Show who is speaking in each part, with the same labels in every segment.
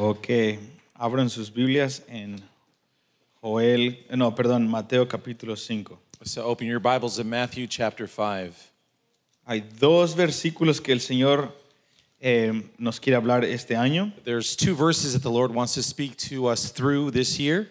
Speaker 1: Ok, abran sus Biblias en Joel, eh, no, perdón, Mateo capítulo 5. So open your Bibles in Matthew chapter 5. Hay dos versículos que el Señor eh, nos quiere hablar este año. two verses year.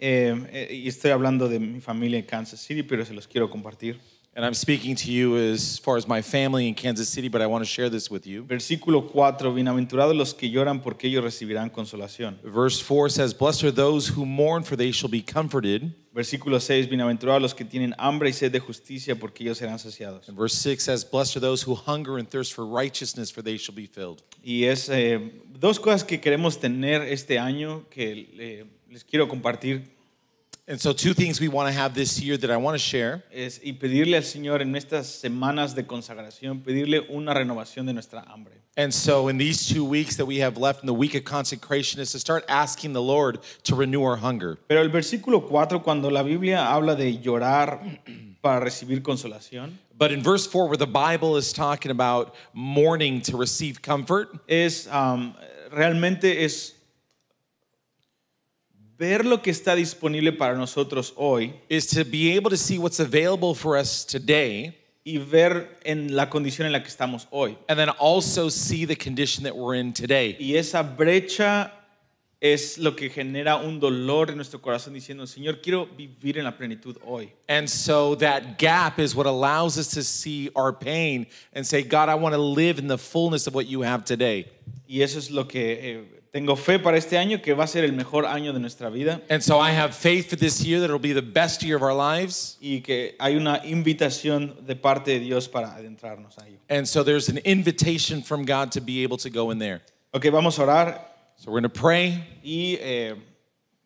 Speaker 1: y estoy hablando de mi familia en Kansas City, pero se los quiero compartir. And I'm speaking to you as far as my family in Kansas City, but I want to share this with you. Versículo 4, bienaventurados los que lloran porque ellos recibirán consolación. Verse 4 says, "Blessed are those who mourn for they shall be comforted." Versículo 6, bienaventurados los que tienen hambre y sed de justicia porque ellos serán saciados. And verse 6 says, "Blessed are those who hunger and thirst for righteousness for they shall be filled." Y es eh, dos cosas que queremos tener este año que eh, les quiero compartir and so two things we want to have this year that I want to share. is y pedirle al Señor en estas semanas de consagración, pedirle una renovación de nuestra hambre. And so in these two weeks that we have left in the week of consecration is to start asking the Lord to renew our hunger. Pero el versículo 4 cuando la Biblia habla de llorar para recibir consolación. But in verse 4 where the Bible is talking about mourning to receive comfort, is um, realmente es ver lo que está disponible para nosotros hoy is to be able to see what's available for us today y ver en la condición en la que estamos hoy. and then also see the condition that we're in today. Y esa brecha es lo que genera un dolor en nuestro corazón diciendo, Señor, quiero vivir en la plenitud hoy. And so that gap is what allows us to see our pain and say, God, I want to live in the fullness of what you have today. Y eso es lo que eh, Tengo fe para este año que va a ser el mejor año de nuestra vida. And so I have faith for this year that it'll be the best year of our lives. Y que hay una invitación de parte de Dios para adentrarnos ahí. And so there's an invitation from God to be able to go in there. Okay, vamos a orar. So we're going to pray. Y eh,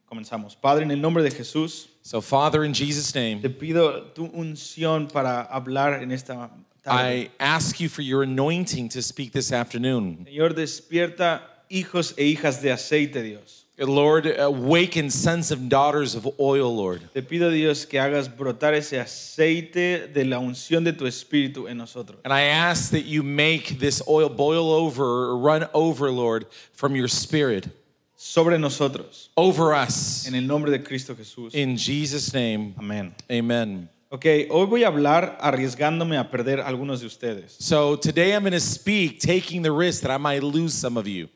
Speaker 1: comenzamos. Padre, en el nombre de Jesús. So Father, in Jesus' name. Te pido tu unción para hablar en esta tarde. I ask you for your anointing to speak this afternoon. Señor, despierta hijos e hijas de aceite, Dios. Lord, uh, awaken sons and daughters of oil, Lord. Te pido Dios que hagas brotar ese aceite de la unción de tu espíritu en nosotros. And I ask that you make this oil boil over, run over, Lord, from your spirit. Sobre nosotros. Over us. En el nombre de Cristo Jesús. In Jesus name. Amen. Amen. Okay, hoy voy a hablar arriesgándome a perder algunos de ustedes. So today I'm going to speak taking the risk that I might lose some of you.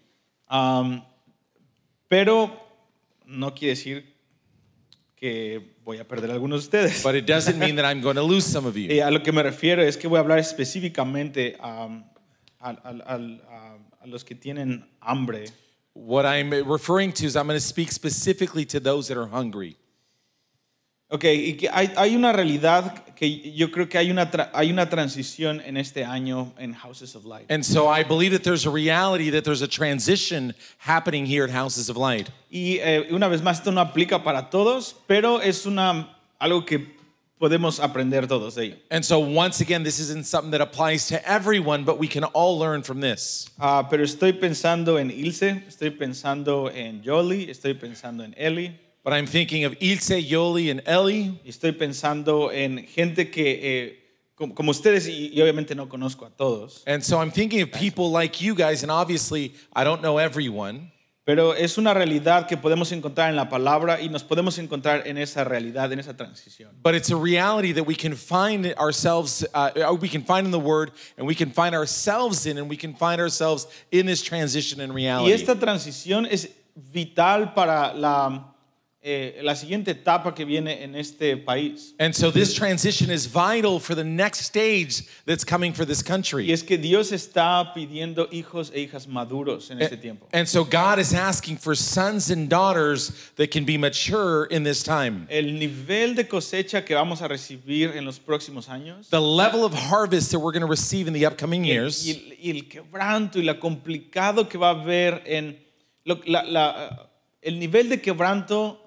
Speaker 1: Um, pero no quiere decir que voy a perder a algunos de ustedes. it doesn't mean that I'm going to lose some of you. Eh, a lo que me refiero es que voy a hablar específicamente a, a los que tienen hambre. What I'm referring to is I'm going to speak specifically to those that are hungry. Ok, hay, hay, una realidad que yo creo que hay una, hay una transición en este año en Houses of Light. And so I believe that there's a reality that there's a transition happening here at Houses of Light. Y eh, una vez más esto no aplica para todos, pero es una algo que podemos aprender todos de ello. And so once again this isn't something that applies to everyone, but we can all learn from this. Uh, pero estoy pensando en Ilse, estoy pensando en Jolie, estoy pensando en Ellie. But I'm thinking of Ilse, Yoli, and Ellie. estoy pensando en gente que eh, como, como ustedes y, y obviamente no conozco a todos. And so I'm thinking of people like you guys, and obviously I don't know everyone. Pero es una realidad que podemos encontrar en la palabra y nos podemos encontrar en esa realidad, en esa transición. But it's a reality that we can find ourselves, uh, we can find in the Word, and we can find ourselves in, and we can find ourselves in this transition in Y esta transición es vital para la eh, la siguiente etapa que viene en este país. And so this transition is vital for the next stage that's coming for this country. Y es que Dios está pidiendo hijos e hijas maduros en este eh, tiempo. And so God is asking for sons and daughters that can be mature in this time. El nivel de cosecha que vamos a recibir en los próximos años. The level of harvest that we're going to receive in the upcoming years. Y, el, y el quebranto y la complicado que va a haber en lo, la, la, el nivel de quebranto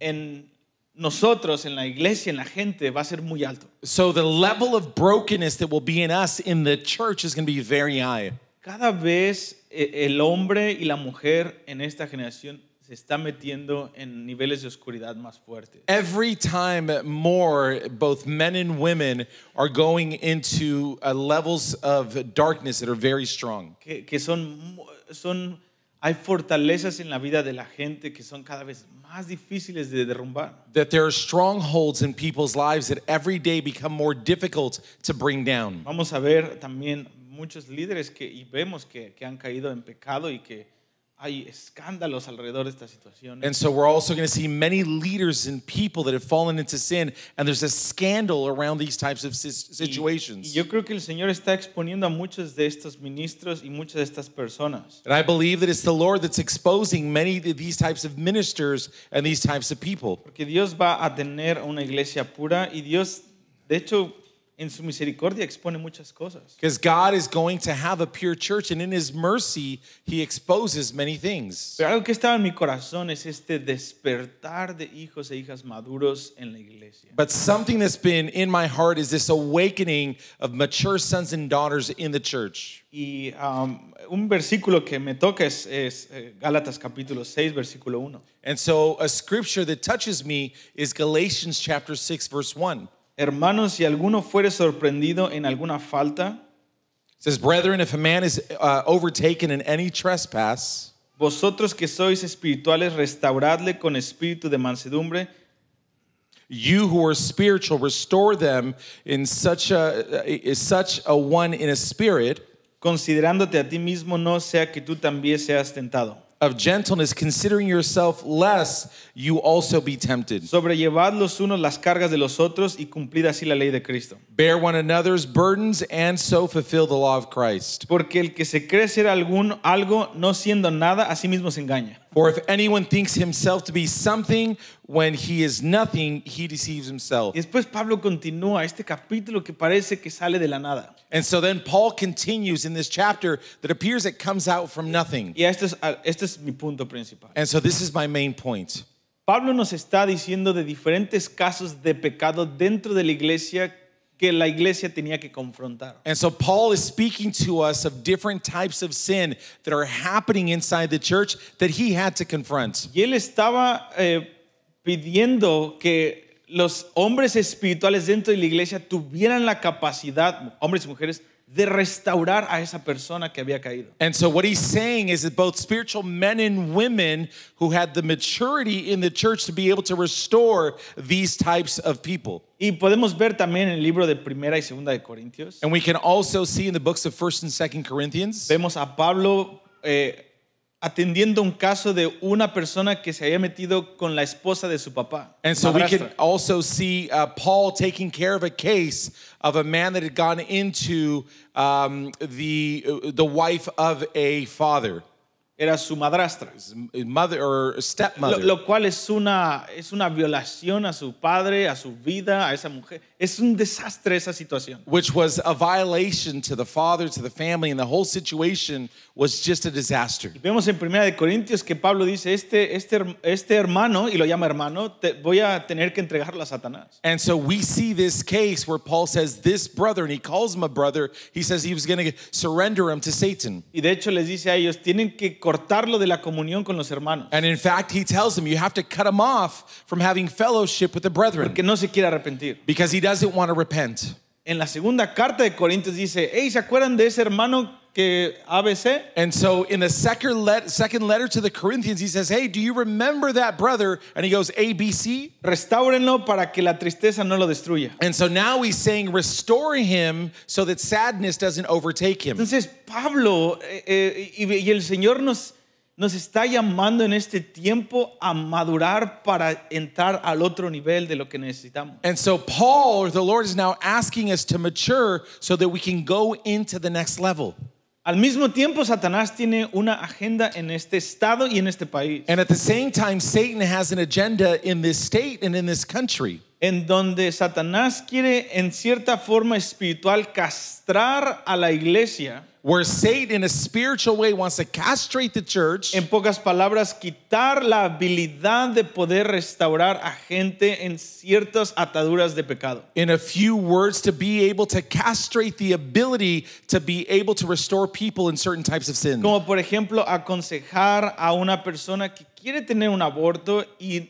Speaker 1: en nosotros, en la iglesia, en la gente, va a ser muy alto. So the level of brokenness that will be in us in the church is going to be very high. Cada vez eh, el hombre y la mujer en esta generación se está metiendo en niveles de oscuridad más fuertes. Every time more both men and women are going into uh, levels of darkness that are very strong. Que, que son son hay fortalezas en la vida de la gente que son cada vez más más difíciles de derrumbar. That there are strongholds in people's lives that every day become more difficult to bring down. Vamos a ver también muchos líderes que y vemos que, que han caído en pecado y que hay escándalos alrededor de esta situación. And so we're also going to see many leaders and people that have fallen into sin, and there's a scandal around these types of situations. Y, y yo creo que el Señor está exponiendo a muchos de estos ministros y muchas de estas personas. And I believe that it's the Lord that's exposing many of these types of ministers and these types of people. Porque Dios va a tener una iglesia pura y Dios, de hecho, en su misericordia expone muchas cosas. Because God is going to have a pure church, and in His mercy, He exposes many things. Pero algo que estaba en mi corazón es este despertar de hijos e hijas maduros en la iglesia. But something that's been in my heart is this awakening of mature sons and daughters in the church. Y um, un versículo que me toca es, es eh, Gálatas capítulo 6, versículo 1. And so a scripture that touches me is Galatians chapter 6, verse 1. Hermanos, si alguno fuere sorprendido en alguna falta, brethren, if a man is uh, overtaken in any trespass, vosotros que sois espirituales, restauradle con espíritu de mansedumbre. You who are spiritual, restore them in such a uh, one in a spirit. Considerándote a ti mismo, no sea que tú también seas tentado of gentleness, considering yourself less, you also be tempted. Sobrellevad los unos las cargas de los otros y cumplid así la ley de Cristo. Bear one another's burdens and so fulfill the law of Christ. Porque el que se cree ser algún algo no siendo nada, a sí mismo se engaña. For if anyone thinks himself to be something when he is nothing, he deceives himself. después Pablo continúa este capítulo que parece que sale de la nada. And so then Paul continues in this chapter that appears it comes out from nothing. Y este es, ah, este es mi punto principal. And so this is my main point. Pablo nos está diciendo de diferentes casos de pecado dentro de la iglesia que la iglesia tenía que confrontar. And so Paul is speaking to us of different types of sin that are happening inside the church that he had to confront. Y él estaba eh, pidiendo que los hombres espirituales dentro de la iglesia tuvieran la capacidad, hombres y mujeres, de restaurar a esa persona que había caído. And so what he's saying is that both spiritual men and women who had the maturity in the church to be able to restore these types of people. Y podemos ver también en el libro de Primera y Segunda de Corintios. And we can also see in the books of 1st and 2nd Corinthians. Vemos a Pablo eh, atendiendo un caso de una persona que se había metido con la esposa de su papá. And so we can also see uh, Paul taking care of a case of a man that had gone into um, the, uh, the wife of a father. Era su madrastra. mother or stepmother. Lo, lo, cual es una, es una violación a su padre, a su vida, a esa mujer. Es un desastre esa situación. Which was a violation to the father, to the family, and the whole situation was just a disaster. Y vemos en Primera de Corintios que Pablo dice, este, este, este hermano, y lo llama hermano, te, voy a tener que entregarlo a Satanás. And so we see this case where Paul says, this brother, and he calls him a brother, he says he was going to surrender him to Satan. Y de hecho les dice a ellos, tienen que cortarlo de la comunión con los hermanos. And in fact, he tells them you have to cut him off from having fellowship with the brethren. Porque no se quiere arrepentir. Because he doesn't want to repent. En la segunda carta de Corintios dice, hey, ¿se acuerdan de ese hermano que ABC. And so in the second, let, second letter to the Corinthians, he says, hey, do you remember that brother? And he goes, ABC. Restáurenlo para que la tristeza no lo destruya. And so now he's saying, restore him so that sadness doesn't overtake him. Entonces Pablo eh, eh, y, y el Señor nos nos está llamando en este tiempo a madurar para entrar al otro nivel de lo que necesitamos. And so Paul, the Lord is now asking us to mature so that we can go into the next level. Al mismo tiempo, Satanás tiene una agenda en este estado y en este país. En donde Satanás quiere, en cierta forma espiritual, castrar a la iglesia. where Satan in a spiritual way wants to castrate the church. En pocas palabras, quitar la habilidad de poder restaurar a gente en ciertas ataduras de pecado. In a few words, to be able to castrate the ability to be able to restore people in certain types of sin. Como por ejemplo aconsejar a una persona que quiere tener un aborto y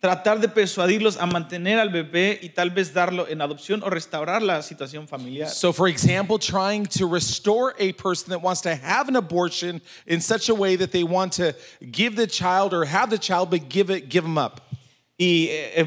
Speaker 1: tratar de persuadirlos a mantener al bebé y tal vez darlo en adopción o restaurar la situación familiar. So, for example, trying to restore a person that wants to have an abortion in such a way that they want to give the child or have the child, but give it, give them up. Y eh, eh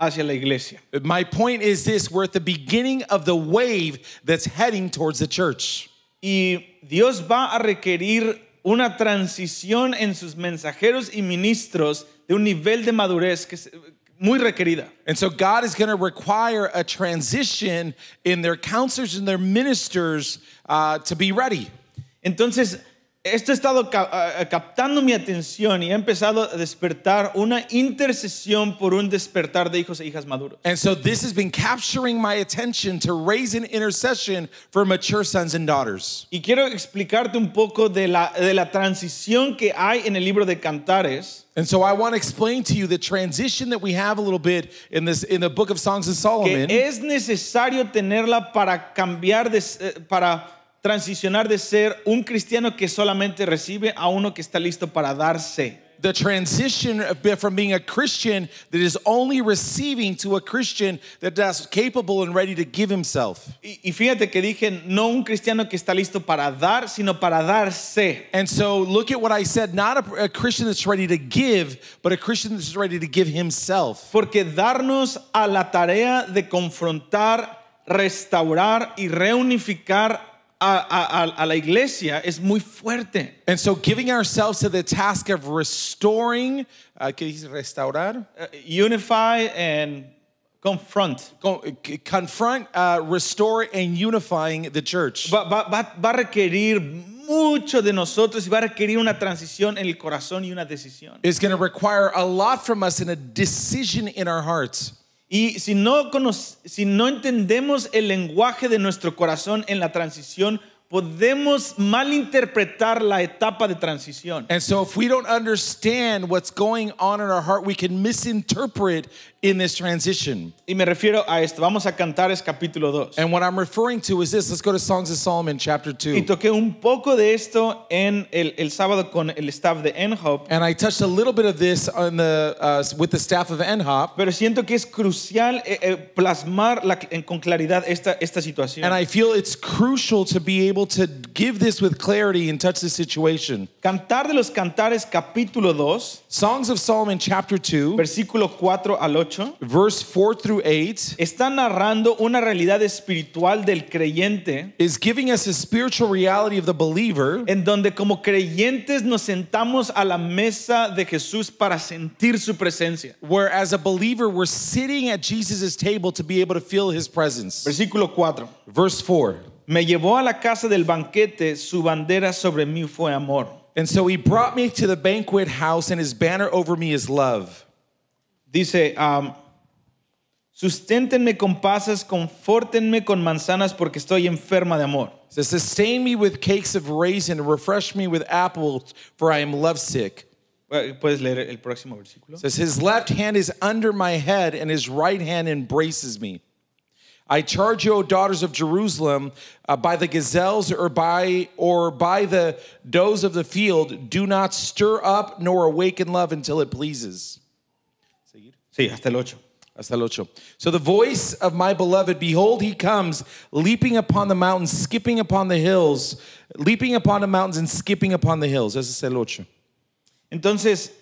Speaker 1: hacia la iglesia. My point is this, we're at the beginning of the wave that's heading towards the church. Y Dios va a requerir una transición en sus mensajeros y ministros de un nivel de madurez que se, eh, muy requerida. And so God is going to require a transition in their counselors and their ministers uh, to be ready. Entonces esto ha estado ah, ah, captando mi atención y ha empezado a despertar una intercesión por un despertar de hijos e hijas maduros. Y quiero explicarte un poco de la de la transición que hay en el libro de Cantares. And Que es necesario tenerla para cambiar de, eh, para transicionar de ser un cristiano que solamente recibe a uno que está listo para darse. The transition from being a Christian that is only receiving to a Christian that is capable and ready to give himself. Y, fíjate que dije no un cristiano que está listo para dar, sino para darse. And so look at what I said, not a, a Christian that's ready to give, but a Christian that's ready to give himself. Porque darnos a la tarea de confrontar, restaurar y reunificar a, a, a, la iglesia es muy fuerte. And so giving ourselves to the task of restoring, uh, ¿qué restaurar? Uh, unify and confront. confront, uh, restore and unifying the church. Va, va, va, a requerir mucho de nosotros y va a requerir una transición en el corazón y una decisión. It's going to require a lot from us and a decision in our hearts. Y si no, entendemos el lenguaje de nuestro corazón en la transición, podemos malinterpretar la etapa de transición. if we don't understand what's going on in our heart, we in this transition. Y me refiero a esto. Vamos a Cantares capítulo 2. And what I'm referring to is this. Let's go to Songs of Solomon chapter 2. Y toqué un poco de esto en el, el sábado con el staff de And I touched a little bit of this on the, uh, with the staff of NHOP. Pero siento que es crucial eh, eh, plasmar la, en, con claridad esta, esta situación. And I feel it's crucial to be able to give this with clarity and touch the situation. Cantar de los Cantares capítulo 2. Songs of Solomon chapter 2. Versículo 4 al 8. 8, verse 4 through 8, está narrando una realidad espiritual del creyente. Is giving us a spiritual reality of the believer. En donde como creyentes nos sentamos a la mesa de Jesús para sentir su presencia. Where as a believer we're sitting at Jesus' table to be able to feel his presence. Versículo 4. Verse 4. Me llevó a la casa del banquete, su bandera sobre mí fue amor. And so he brought me to the banquet house, and his banner over me is love. Dice, um, susténtenme con pasas, confórtenme con manzanas porque estoy enferma de amor. says, sustain me with cakes of raisin, refresh me with apples, for I am lovesick. ¿Puedes leer el próximo versículo? says, his left hand is under my head and his right hand embraces me. I charge you, O daughters of Jerusalem, uh, by the gazelles or by or by the does of the field, do not stir up nor awaken love until it pleases. Sí, hasta el 8. Hasta el 8. So the voice of my beloved, behold, he comes, leaping upon the mountains, skipping upon the hills, leaping upon the mountains and skipping upon the hills. Ese es el 8. Entonces,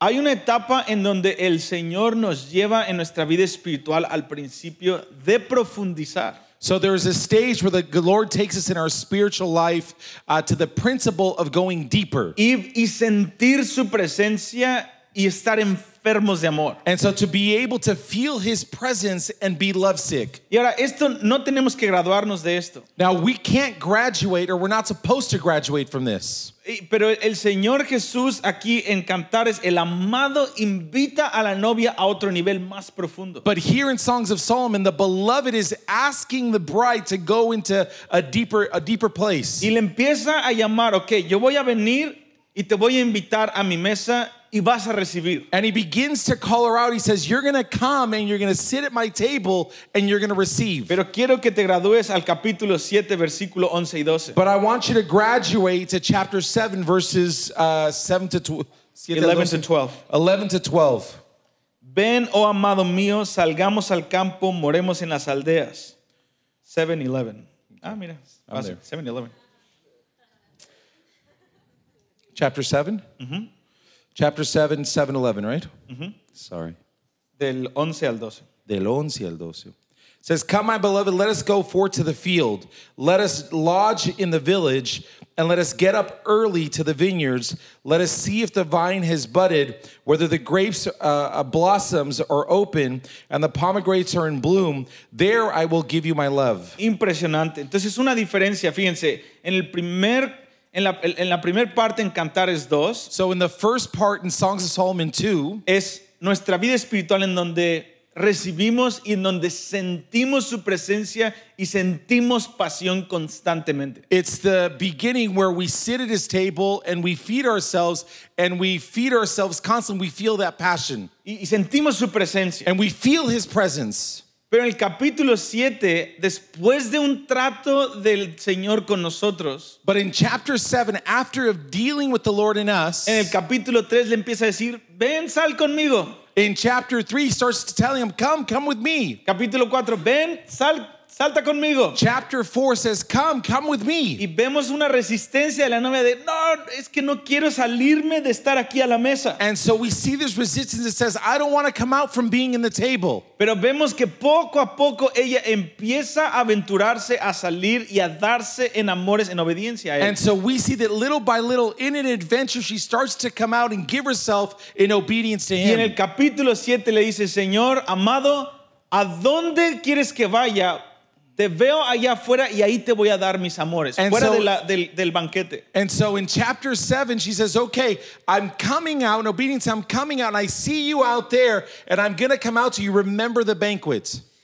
Speaker 1: hay una etapa en donde el Señor nos lleva en nuestra vida espiritual al principio de profundizar. So there is a stage where the Lord takes us in our spiritual life uh, to the principle of going deeper. Y, y sentir su presencia y estar enfermos de amor. And so to be able to feel his presence and be lovesick. Y ahora esto no tenemos que graduarnos de esto. Now we can't graduate or we're not supposed to graduate from this. Pero el Señor Jesús aquí en Cantares, el amado invita a la novia a otro nivel más profundo. But here in Songs of Solomon, the beloved is asking the bride to go into a deeper a deeper place. Y le empieza a llamar, okay yo voy a venir y te voy a invitar a mi mesa y vas a recibir. And he begins to call her out. He says, You're going to come and you're going to sit at my table and you're going to receive. Pero quiero que te gradúes al capítulo 7, versículo 11 y 12. But I want you to graduate to chapter 7, verses uh, 7 to 12. 11 to 12. 11 to 12. Ven, oh amado mío, salgamos al campo, moremos en las aldeas. 7-Eleven. Ah, mira, 7-Eleven. Chapter 7? Mm -hmm. Chapter 7, 7, 11, right? Mm-hmm. Sorry. Del 11 al 12. Del 11 al 12. It says, Come, my beloved, let us go forth to the field. Let us lodge in the village, and let us get up early to the vineyards. Let us see if the vine has budded, whether the grapes uh, uh blossoms are open and the pomegranates are in bloom. There I will give you my love. Impresionante. Entonces, una diferencia, fíjense, en el primer En la, en la primera parte en Cantares 2. So in the first part in Songs of Solomon 2. Es nuestra vida espiritual en donde recibimos y en donde sentimos su presencia y sentimos pasión constantemente. It's the beginning where we sit at his table and we feed ourselves and we feed ourselves constantly. We feel that passion. Y, y sentimos su presencia. And we feel his presence. Pero en el capítulo 7, después de un trato del Señor con nosotros, but in chapter after dealing en el capítulo 3 le empieza a decir, "Ven, sal conmigo." In chapter 3 starts to "Come, with me." Capítulo 4, "Ven, sal salta conmigo. Chapter 4 says, Come, come with me. Y vemos una resistencia de la novia de, no, es que no quiero salirme de estar aquí a la mesa. And so we see this resistance that says, I don't want to come out from being in the table. Pero vemos que poco a poco ella empieza a aventurarse a salir y a darse en amores en obediencia a él. And so we see that little by little in an adventure she starts to come out and give herself in obedience to him. Y en el capítulo 7 le dice, Señor, amado, ¿a dónde quieres que vaya? Te veo allá afuera y ahí te voy a dar mis amores. And fuera so, de la, del, del banquete. And so in chapter 7, she says, Okay, I'm coming out in obedience, I'm coming out, and I see you out there, and I'm going to come out to you. Remember the banquets.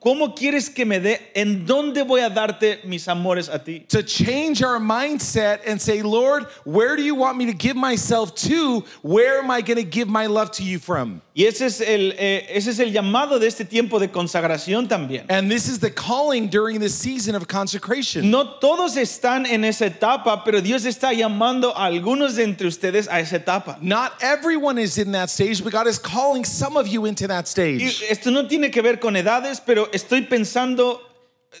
Speaker 1: ¿Cómo quieres que me dé? ¿En dónde voy a darte mis amores a ti? To change our mindset and say, Lord, where do you want me to give myself to? Where am I going to give my love to you from? Y ese es el eh, ese es el llamado de este tiempo de consagración también. And this is the calling during this season of consecration. No todos están en esa etapa, pero Dios está llamando a algunos de entre ustedes a esa etapa. Not everyone is in that stage, but God is calling some of you into that stage. esto no tiene que ver con edades, pero estoy pensando,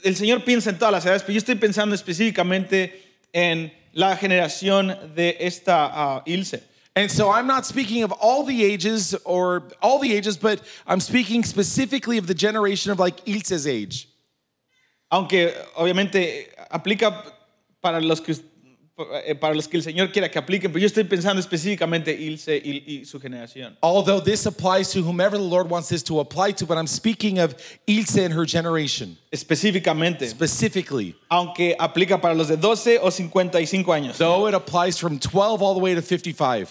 Speaker 1: el Señor piensa en todas las edades, pero yo estoy pensando específicamente en la generación de esta ah, Ilse. speaking ages or speaking generation Ilse's age. Aunque obviamente aplica para los que eh, para los que el Señor quiera que apliquen, pero yo estoy pensando específicamente Ilse y, su generación. Específicamente. Specifically. Aunque aplica para los de 12 o 55 años. it applies from 12 all the way to 55.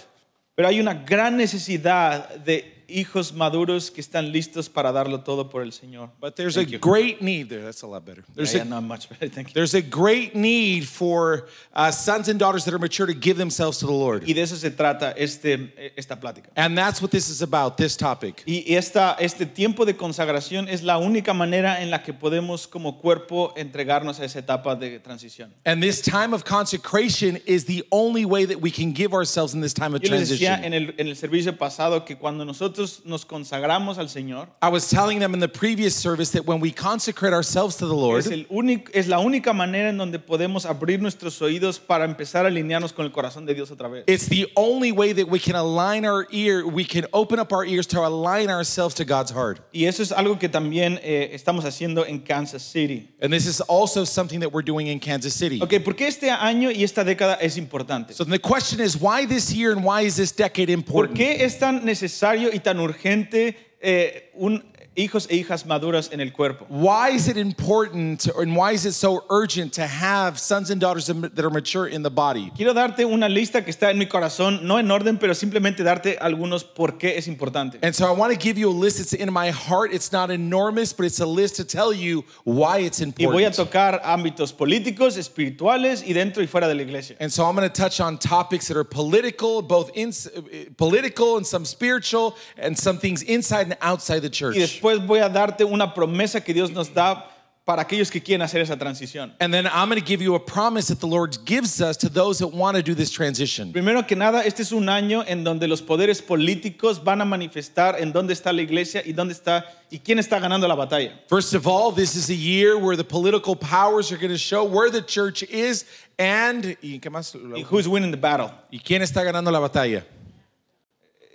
Speaker 1: Pero hay una gran necesidad de hijos maduros que están listos para darlo todo por el Señor. But there's a great need there. That's a lot better. There's yeah, not much better. Thank you. There's a great need for uh, sons and daughters that are mature to give themselves to the Lord. Y de eso se trata este esta plática. And that's what this is about. This topic. Y esta este tiempo de consagración es la única manera en la que podemos como cuerpo entregarnos a esa etapa de transición. And this time of consecration is the only way that we can give ourselves in this time of transition. Yo les decía en el en el servicio pasado que cuando nosotros nosotros nos consagramos al Señor, I was telling them in the previous service that when we consecrate ourselves to the Lord, es, el único, es la única manera en donde podemos abrir nuestros oídos para empezar a alinearnos con el corazón de Dios otra vez. it's the only way that we can align our ear, we can open up our ears to align ourselves to God's heart. Y eso es algo que también eh, estamos haciendo en Kansas City. And this is also something that we're doing in Kansas City. Okay, ¿por qué este año y esta década es importante? So the question is why this year and why is this decade ¿Por important? qué es tan necesario y tan urgente eh, un, hijos e hijas maduras en el cuerpo. Why is it important and why is it so urgent to have sons and daughters that are mature in the body? Quiero darte una lista que está en mi corazón, no en orden, pero simplemente darte algunos por qué es importante. And so I want to give you a list it's in my heart. It's not enormous, but it's a list to tell you why it's important. Y voy a tocar ámbitos políticos, espirituales y dentro y fuera de la iglesia. And so I'm going to touch on topics that are political, both in, eh, eh, political and some spiritual and some things inside and outside the church. después voy a darte una promesa que Dios nos da para aquellos que quieren hacer esa transición. And then I'm going to give you a promise that the Lord gives us to those that want to do this transition. Primero que nada, este es un año en donde los poderes políticos van a manifestar en dónde está la iglesia y dónde está y quién está ganando la batalla. First of all, this is a year where the political powers are going to show where the church is and y, qué más? y who's winning the battle. Y quién está ganando la batalla.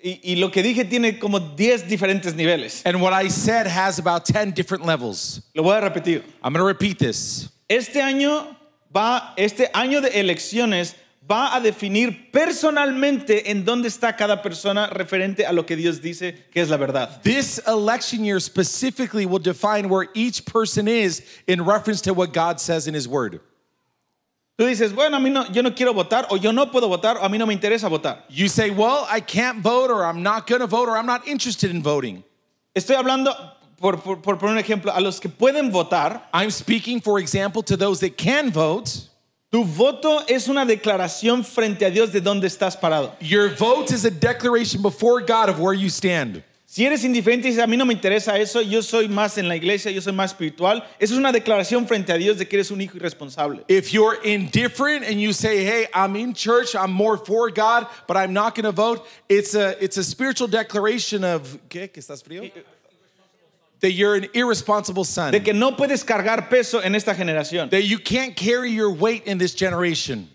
Speaker 1: Y, lo que dije tiene como 10 diferentes niveles. what I said has about levels. Lo voy a repetir. I'm going Este año va este año de elecciones va a definir personalmente en dónde está cada persona referente a lo que Dios dice que es la verdad. This election year specifically will define where each person is in reference to what God says in his word. Tú dices, bueno, a mí no, yo no quiero votar o yo no puedo votar o a mí no me interesa votar. You say, well, I can't vote or I'm not going to vote or I'm not interested in voting. Estoy hablando por, por, por poner un ejemplo a los que pueden votar. I'm speaking, for example, to those that can vote. Tu voto es una declaración frente a Dios de dónde estás parado. Your vote is a declaration before God of where you stand. Si eres indiferente y dices, a mí no me interesa eso, yo soy más en la iglesia, yo soy más espiritual, eso es una declaración frente a Dios de que eres un hijo irresponsable. If you're indifferent and you say, hey, I'm in church, I'm more for God, but I'm not going to vote, it's a, it's a spiritual declaration of, ¿Que estás frío? Eh, That you're an irresponsible son. De que no puedes cargar peso en esta generación. That you can't carry your weight in this generation.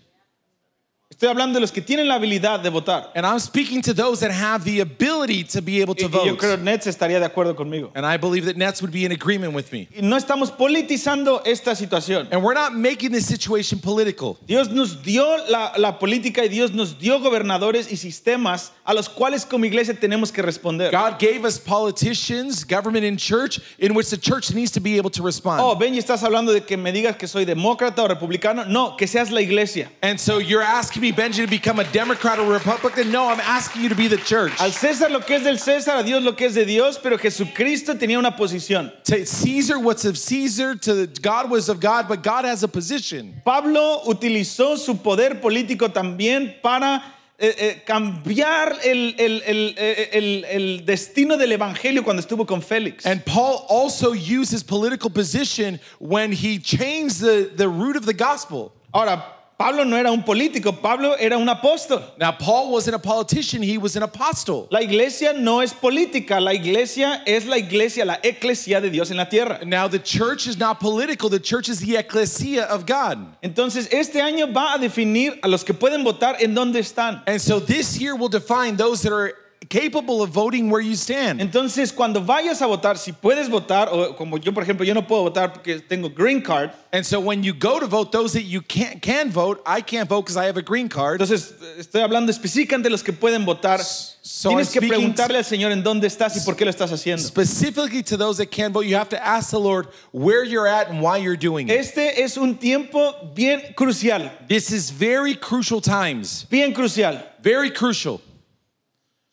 Speaker 1: Estoy hablando de los que tienen la habilidad de votar. And I'm speaking to those that have the ability to be able to y, vote. Yo creo que Nets estaría de acuerdo conmigo. And I believe that Nets would be in agreement with me. Y no estamos politizando esta situación. And we're not making this situation political. Dios nos dio la, la política y Dios nos dio gobernadores y sistemas a los cuales como iglesia tenemos que responder. God gave us politicians, government and church in which the church needs to be able to respond. Oh, Benji, estás hablando de que me digas que soy demócrata o republicano. No, que seas la iglesia. And so you're asking me me, Benji, to become a Democrat or Republican. No, I'm asking you to be the church. Al César lo que es del César, a Dios lo que es de Dios, pero Jesucristo tenía una posición. To Caesar what's of Caesar, to God was of God, but God has a position. Pablo utilizó su poder político también para eh, eh, cambiar el, el, eh, el, el, destino del evangelio cuando estuvo con Félix. And Paul also used his political position when he changed the, the root of the gospel. Ahora, Pablo no era un político, Pablo era un apóstol. Now, Paul wasn't a politician, he was an apostle. La iglesia no es política, la iglesia es la iglesia, la eclesia de Dios en la tierra. Now, the church is not political, the church is the ecclesia of God. Entonces, este año va a definir a los que pueden votar en dónde están. And so this year will define those that are capable of voting where you stand. Entonces, cuando vayas a votar, si puedes votar, o como yo, por ejemplo, yo no puedo votar porque tengo green card. And so when you go to vote, those that you can, can vote, I can't vote because I have a green card. Entonces, estoy hablando específicamente de los que pueden votar. So Tienes que preguntarle al Señor en dónde estás y por qué lo estás haciendo. Specifically to those that can vote, you have to ask the Lord where you're at and why you're doing it. Este es un tiempo bien crucial. This is very crucial times. Bien crucial. Very crucial.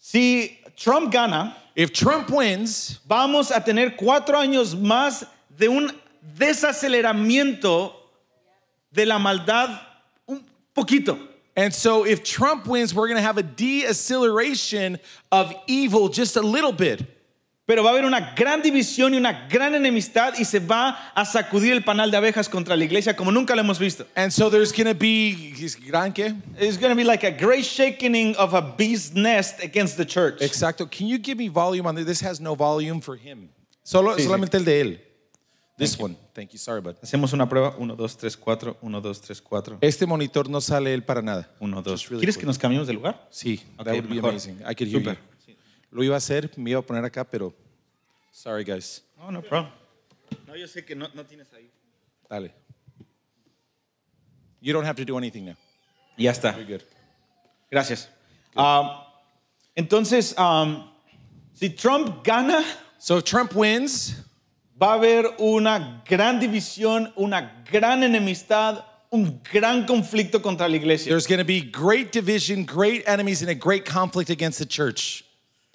Speaker 1: Si Trump gana, if Trump wins, vamos a tener cuatro años más de un desaceleramiento de la maldad un poquito. And so if Trump wins, we're going to have a deceleration of evil just a little bit. Pero va a haber una gran división y una gran enemistad y se va a sacudir el panal de abejas contra la iglesia como nunca lo hemos visto. And so there's going to be gran qué? It's going to be like a great shaking of a bee's nest against the church. Exacto. Can you give me volume on this? This has no volume for him. Solo solamente el de él. This one. Thank you. Sorry but. Hacemos una prueba 1 2 3 4 1 2 3 4. Este monitor no sale él para nada. 1 2. Really ¿Quieres cool. que nos cambiemos de lugar? Sí. Okay, would be amazing. I could hear Super. you. Lo iba a hacer, me iba a poner acá, pero. Sorry, guys. No, no problem. No, yo sé que no, no tienes ahí. Dale. You don't have to do anything now. Ya está. Very good. Gracias. Good. Um, entonces, um, si Trump gana. So if Trump wins. Va a haber una gran división, una gran enemistad, un gran conflicto contra la iglesia. There's going to be great division, great enemies, and a great conflict against the church.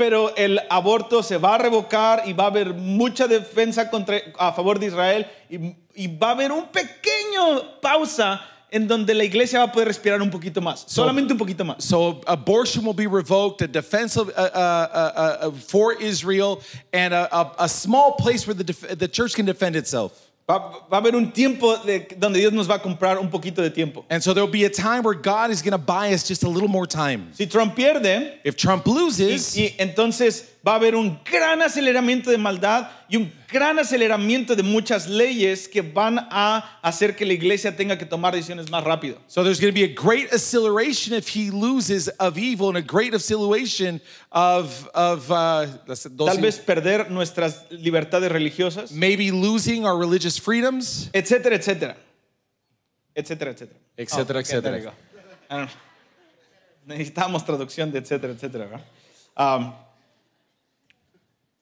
Speaker 1: pero el aborto se va a revocar y va a haber mucha defensa contra, a favor de Israel y, y va a haber un pequeño pausa en donde la iglesia va a poder respirar un poquito más, solamente un poquito más. So abortion will be revoked, a defense of, uh, uh, uh, uh for Israel, and a, a, a small place where the, the church can defend itself. Va, va, a haber un tiempo de, donde Dios nos va a comprar un poquito de tiempo. And so there will be a time where God is going to buy us just a little more time. Si Trump pierde, if Trump loses, y, y entonces va a haber un gran aceleramiento de maldad y un gran aceleramiento de muchas leyes que van a hacer que la iglesia tenga que tomar decisiones más rápido. So there's going to be a great acceleration evil and a great acceleration of uh, tal vez perder nuestras libertades religiosas. Maybe losing religious freedoms, etcétera, etcétera, etcétera, etcétera, etcétera, oh, ah, Necesitamos traducción de etcétera, etcétera. Um,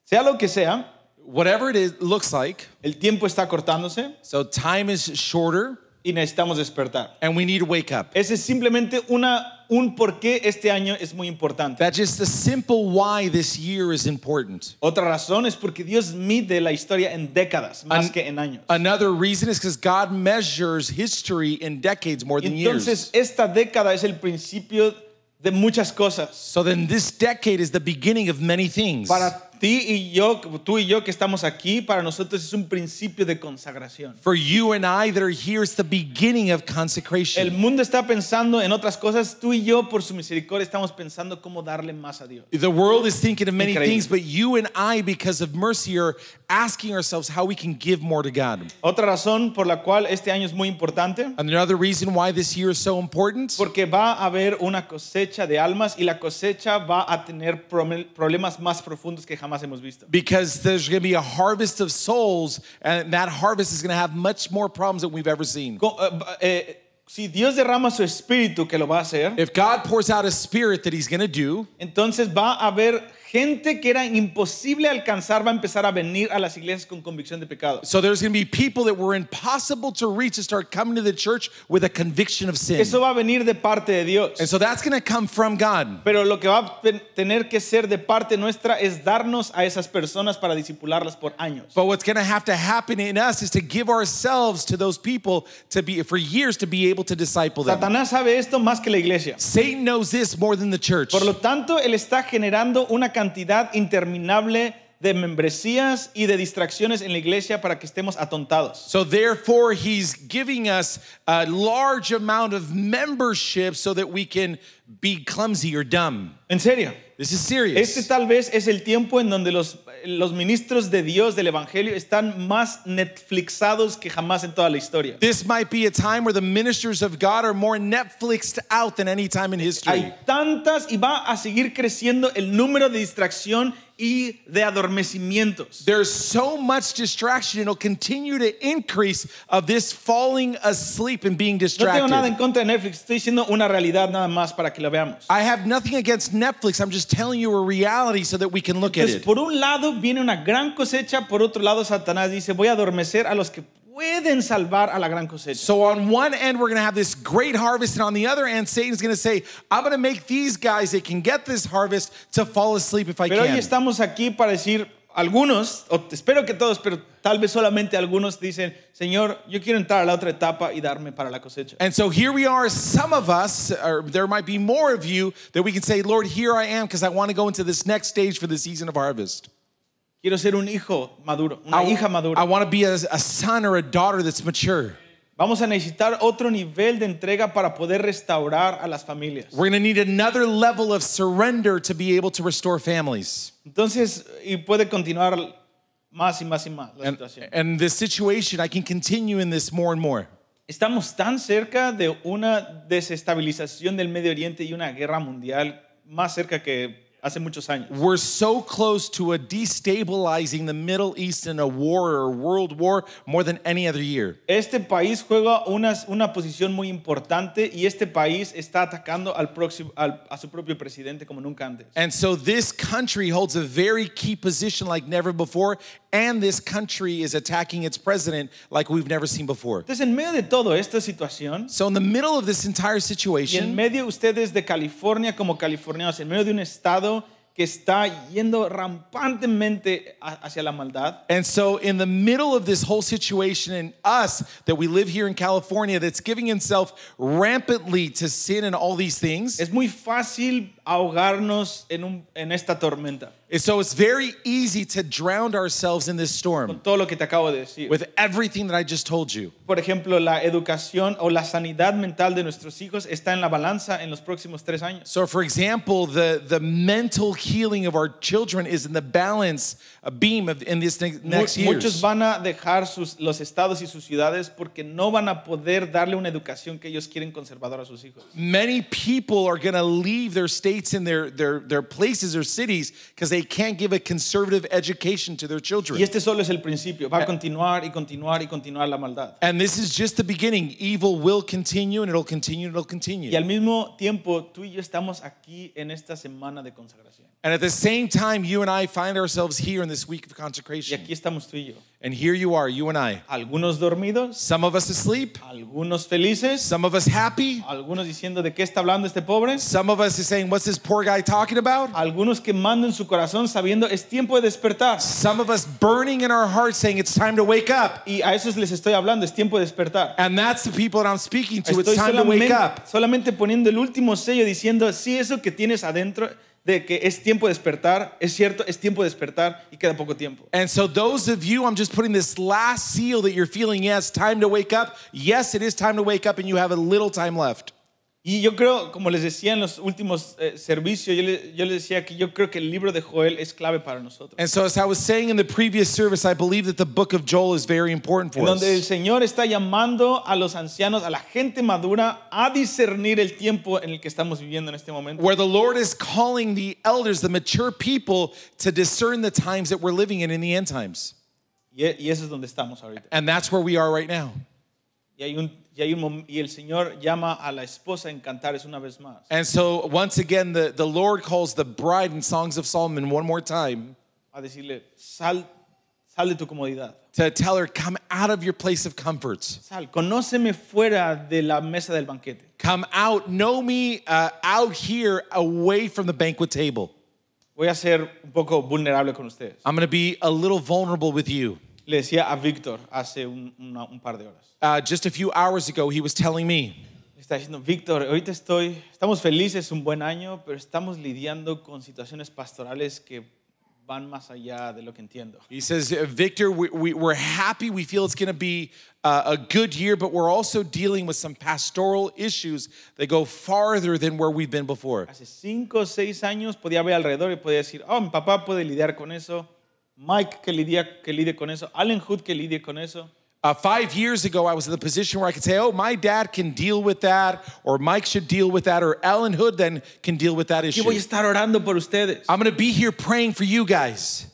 Speaker 1: Sea lo que sea, whatever it is, looks like, el tiempo está cortándose so time is shorter y necesitamos despertar. and we need to wake up. Ese es simplemente una, un por qué este año es muy importante. That's just the simple why this year is important. Otra razón es porque Dios mide la historia en décadas, más An- que en años. Another reason is because God measures history in decades more than Entonces, years. esta década es el principio de muchas cosas. So then this decade is the beginning of many things. Para Ti y yo, tú y yo que estamos aquí, para nosotros es un principio de consagración. For you and I the beginning of consecration. El mundo está pensando en otras cosas, tú y yo por su misericordia estamos pensando cómo darle más a Dios. The world is thinking many things, but you and I because of mercy are asking ourselves how we can give more to God. Otra razón por la cual este año es muy importante. Porque va a haber una cosecha de almas y la cosecha va a tener problemas más profundos que jamás jamás hemos visto. Because there's going to be a harvest of souls, and that harvest is going to have much more problems than we've ever seen. Go, eh, eh, si Dios derrama su espíritu que lo va a hacer, if God pours out a spirit that he's going to do, entonces va a haber gente que era imposible alcanzar va a empezar a venir a las iglesias con convicción de pecado. So there's going to be people that were impossible to reach to start coming to the church with a conviction of sin. Eso va a venir de parte de Dios. And so that's going to come from God. Pero lo que va a tener que ser de parte nuestra es darnos a esas personas para discipularlas por años. But what's going to have to happen in us is to give ourselves to those people to be for years to be able to disciple them. Satanás sabe esto más que la iglesia. Satan knows this more than the church. Por lo tanto, él está generando una cantidad interminable de membresías y de distracciones en la iglesia para que estemos atontados. So therefore he's giving us a large amount of membership so that we can be clumsy or dumb. En serio. This is serious. Este tal vez es el tiempo en donde los los ministros de Dios del evangelio están más netflixados que jamás en toda la historia. This might be a time where the ministers of God are more netflixed out than any time in history. Hay tantas y va a seguir creciendo el número de distracción y de adormecimientos. There's so much distraction it'll continue to increase of this falling asleep and being distracted. No tengo nada en contra de Netflix, estoy diciendo una realidad nada más para que lo veamos. I have nothing against Netflix, I'm just telling you a reality so that we can look Entonces, at it. por un lado lado viene una gran cosecha, por otro lado Satanás dice, voy a adormecer a los que pueden salvar a la gran cosecha. So on one end we're going to have this great harvest and on the other end Satan's going to say, I'm going to make these guys that can get this harvest to fall asleep if I pero can. Pero hoy estamos aquí para decir algunos, o espero que todos, pero tal vez solamente algunos dicen, Señor, yo quiero entrar a la otra etapa y darme para la cosecha. And so here we are, some of us, or there might be more of you that we can say, Lord, here I am because I want to go into this next stage for the season of harvest. Quiero ser un hijo maduro, una hija madura. Vamos a necesitar otro nivel de entrega para poder restaurar a las familias. need another level of surrender to be able to restore families. Entonces, y puede continuar más y más y más la situación. the situation, I can continue in this more and more. Estamos tan cerca de una desestabilización del Medio Oriente y una guerra mundial más cerca que hace muchos años. We're so close to a destabilizing the Middle East in a war or world war more than any other year. Este país juega una, una posición muy importante y este país está atacando al próximo, al, a su propio presidente como nunca antes. And so this country holds a very key position like never before and this country is attacking its president like we've never seen before. Entonces, en medio de toda esta situación, so in the middle of this entire situation, y en medio ustedes de California como californianos, en medio de un estado que está yendo rampantemente hacia la maldad. And so in the middle of this whole situation in us that we live here in California that's giving himself rampantly to sin and all these things. Es muy fácil ahogarnos en, un, en esta tormenta. And so it's very easy to drown ourselves in this storm Con todo lo que te acabo de decir. with everything that I just told you. Por ejemplo, la educación o la sanidad mental de nuestros hijos está en la balanza en los próximos tres años. So, for example, the, the mental healing of our children is in the balance a beam of, in this next year. Muchos van a dejar sus, los estados y sus ciudades porque no van a poder darle una educación que ellos quieren conservadora a sus hijos. Many people are going to leave their state states and their, their, their places or cities because they can't give a conservative education to their children. Y este solo es el principio. Va a eh. continuar y continuar y continuar la maldad. And this is just the beginning. Evil will continue and it'll continue and it'll continue. Y al mismo tiempo, tú y yo estamos aquí en esta semana de consagración. And at the same time, you and I find ourselves here in this week of consecration. Y aquí estamos tú y yo. And here you are, you and I. Algunos dormidos. Some of us asleep. Algunos felices. Some of us happy. Algunos diciendo de qué está hablando este pobre. Some of us is saying, what's this poor guy talking about? Algunos quemando en su corazón sabiendo es tiempo de despertar. Some of us burning in our hearts saying it's time to wake up. Y a esos les estoy hablando, es tiempo de despertar. And that's the people that I'm speaking to. Estoy it's time to wake up. Solamente poniendo el último sello diciendo, sí, eso que tienes adentro de que es tiempo de despertar, es cierto, es tiempo de despertar y queda poco tiempo. And so those of you, I'm just putting this last seal that you're feeling, yes, time to wake up. Yes, it is time to wake up and you have a little time left. Y yo creo, como les decía en los últimos eh, servicios, yo, le, yo les decía que yo creo que el libro de Joel es clave para nosotros. And so, as I was saying in the previous service, I believe that the book of Joel is very important for en donde el Señor está llamando a los ancianos, a la gente madura, a discernir el tiempo en el que estamos viviendo en este momento. Where the Lord is calling the elders, the mature people, to discern the times that we're living in in the end times. Y, y eso es donde estamos ahorita. And that's where we are right now. Y hay, un, y, hay un, y el Señor llama a la esposa en cantares una vez más. And so, once again, the, the Lord calls the bride in Songs of Solomon one more time A decirle, sal, sal de tu comodidad. to tell her, Come out of your place of comfort. Sal, conóceme fuera de la mesa del banquete. Come out, know me uh, out here away from the banquet table. Voy a ser un poco vulnerable con ustedes. I'm going to be a little vulnerable with you. Le decía a Víctor hace un, una, un par de horas. Uh, just a few hours ago, he was telling me, Está diciendo, Víctor, ahorita estoy, estamos felices, un buen año, pero estamos lidiando con situaciones pastorales que van más allá de lo que entiendo. he says, uh, Victor, we, we, we're happy. We feel it's going to be uh, a good year, but we're also dealing with some pastoral issues that go farther than where we've been before. Hace cinco o seis años podía ver alrededor y podía decir, oh, mi papá puede lidiar con eso. Mike que lidia, que lide con eso, Allen Hood que lidie con eso. Uh, five years ago, I was in the position where I could say, oh, my dad can deal with that, or Mike should deal with that, or Alan Hood then can deal with that issue. voy a estar orando por ustedes. I'm going to be here praying for you guys.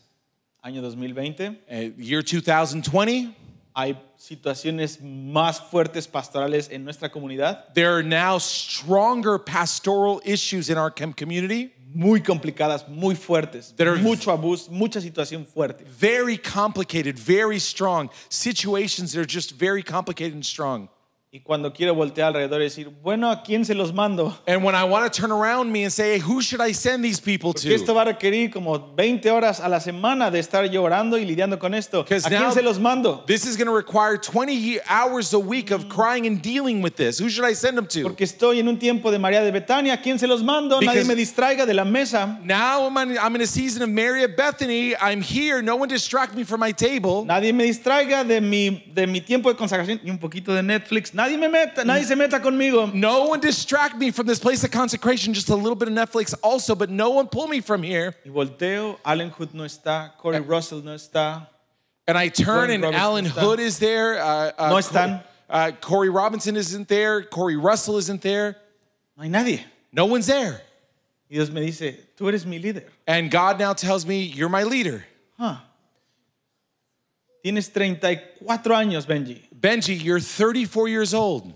Speaker 1: Año 2020. Uh, year 2020. Hay situaciones más fuertes pastorales en nuestra comunidad. There are now stronger pastoral issues in our community muy complicadas, muy fuertes, mucho abuso, mucha situación fuerte. Very complicated, very strong situations that are just very complicated and strong. Y cuando quiero voltear alrededor y decir, bueno, ¿a quién se los mando? And when I want to turn around me and say, who should I send these people to? Porque esto va a requerir como 20 horas a la semana de estar llorando y lidiando con esto. ¿A quién se los mando? This is going to require 20 hours a week of crying and dealing with this. Who should I send them to? Porque estoy en un tiempo de María de Betania, ¿a quién se los mando? Because Nadie me distraiga de la mesa. Now I'm, I'm in a season of Mary of Bethany. I'm here. No one distract me from my table. Nadie me distraiga de mi de mi tiempo de consagración y un poquito de Netflix. Nadie Nadie me meta, nadie se meta conmigo. No one distract me from this place of consecration. Just a little bit of Netflix also, but no one pull me from here. Y volteo, Alan Hood no está, Corey and, eh. Russell no está. And I turn and Roberts Alan no Hood is there. Uh, uh, no están. Uh, Corey Robinson isn't there. Corey Russell isn't there. No hay nadie. No one's there. Y Dios me dice, tú eres mi líder. And God now tells me, you're my leader. Huh. Tienes 34 años, Benji. Benji, you're 34 years old.